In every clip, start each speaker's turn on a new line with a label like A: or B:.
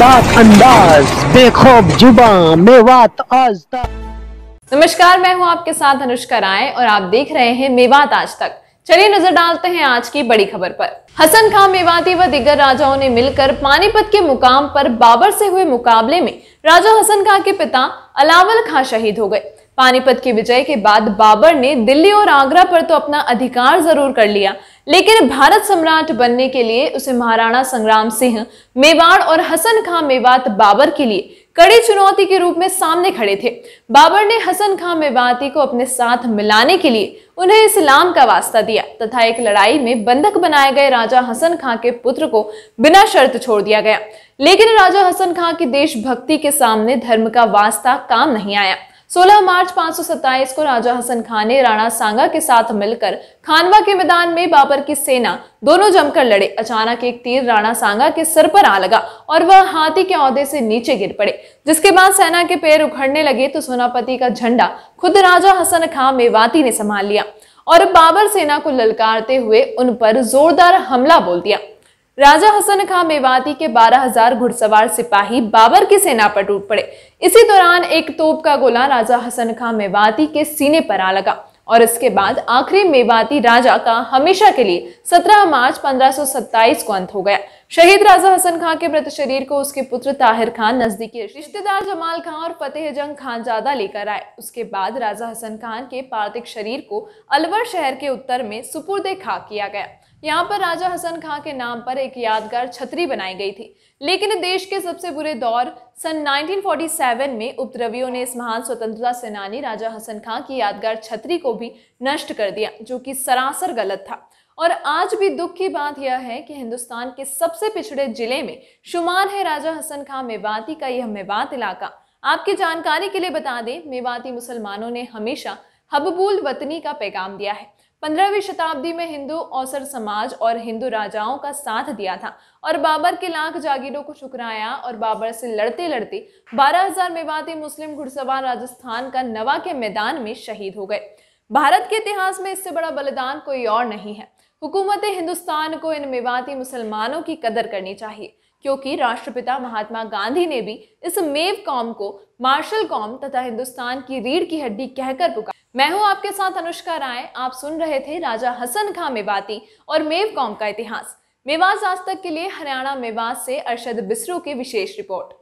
A: बात अंदाज बेखौफ जुबा मेवात
B: आज तक नमस्कार मैं हूं आपके साथ अनुष्का राय और आप देख रहे हैं मेवात आज तक चलिए नजर डालते हैं आज की बड़ी खबर पर हसन खां मेवाती व दिगर राजाओं ने मिलकर पानीपत के मुकाम पर बाबर से हुए मुकाबले में राजा हसन खां के पिता अलावल खां शहीद हो गए पानीपत की विजय के बाद बाबर ने दिल्ली और आगरा पर तो अपना अधिकार जरूर कर लिया लेकिन भारत सम्राट बनने के लिए उसे महाराणा संग्राम सिंह मेवाड़ और हसन खां मेवात बाबर के लिए कड़ी चुनौती के रूप में सामने खड़े थे बाबर ने हसन खां मेवाती को अपने साथ मिलाने के लिए उन्हें इस्लाम का वास्ता दिया तथा एक लड़ाई में बंधक बनाए गए राजा हसन खां के पुत्र को बिना शर्त छोड़ दिया गया लेकिन राजा हसन खां की देशभक्ति के सामने धर्म का वास्ता काम नहीं आया 16 मार्च 527 को राजा हसन खान ने राणा सांगा के साथ मिलकर खानवा के मैदान में बाबर की सेना दोनों जमकर लड़े अचानक एक तीर राणा सांगा के सिर पर आ लगा और वह हाथी के औहदे से नीचे गिर पड़े जिसके बाद सेना के पैर उखड़ने लगे तो सोनापति का झंडा खुद राजा हसन खां मेवाती ने संभाल लिया और बाबर सेना को ललकारते हुए उन पर जोरदार हमला बोल दिया राजा हसन खां मेवाती के 12000 घुड़सवार सिपाही बाबर की सेना पर टूट पड़े इसी दौरान एक तोप का गोला राजा हसन खां मेवाती के सीने पर आ लगा और इसके बाद आखिरी मेवाती राजा का हमेशा के लिए 17 मार्च 1527 को अंत हो गया शहीद राजा हसन खान के मृत शरीर को उसके पुत्र ताहिर खान नजदीकी रिश्तेदार जमाल खान और फतेह जंग खान ज्यादा लेकर आए उसके बाद राजा हसन खान के पार्थिव शरीर को अलवर शहर के उत्तर में सुपुर्द खा किया गया यहाँ पर राजा हसन खां के नाम पर एक यादगार छतरी बनाई गई थी लेकिन देश के सबसे बुरे दौर सन 1947 में उपद्रवियों ने इस महान स्वतंत्रता सेनानी राजा हसन खां की यादगार छतरी को भी नष्ट कर दिया जो कि सरासर गलत था और आज भी दुख की बात यह है कि हिंदुस्तान के सबसे पिछड़े जिले में शुमार है राजा हसन खां मेवाती का यह मेवात इलाका आपकी जानकारी के लिए बता दें मेवाती मुसलमानों ने हमेशा हबबुल वतनी का पैगाम दिया है पंद्रहवीं शताब्दी में हिंदू औसर समाज और हिंदू राजाओं का साथ दिया था और बाबर के लाख जागीरों को शुक्राया और बाबर से लड़ते लड़ते 12,000 मेवाती मुस्लिम घुड़सवार राजस्थान का नवा के मैदान में शहीद हो गए भारत के इतिहास में इससे बड़ा बलिदान कोई और नहीं है हुकूमत हिंदुस्तान को इन मेवाती मुसलमानों की कदर करनी चाहिए क्योंकि राष्ट्रपिता महात्मा गांधी ने भी इस मेव कॉम को मार्शल कॉम तथा हिंदुस्तान की रीढ़ की हड्डी कहकर पुकार मैं हूं आपके साथ अनुष्का राय आप सुन रहे थे राजा हसन खां मेवाती और मेव कॉम का इतिहास मेवास आज तक के लिए हरियाणा मेवास से अरशद बिस्रू की विशेष रिपोर्ट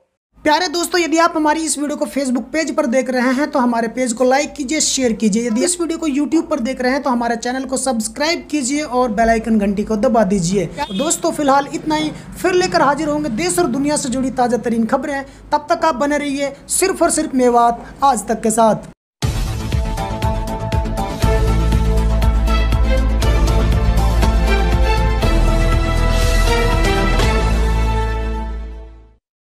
A: प्यारे दोस्तों यदि आप हमारी इस वीडियो को फेसबुक पेज पर देख रहे हैं तो हमारे पेज को लाइक कीजिए शेयर कीजिए यदि इस वीडियो को यूट्यूब पर देख रहे हैं तो हमारे चैनल को सब्सक्राइब कीजिए और बेलाइकन घंटी को दबा दीजिए दोस्तों फिलहाल इतना ही फिर लेकर हाजिर होंगे देश और दुनिया से जुड़ी ताज़ा तरीन खबरें तब तक आप बने रहिए सिर्फ और सिर्फ मेवात आज तक के साथ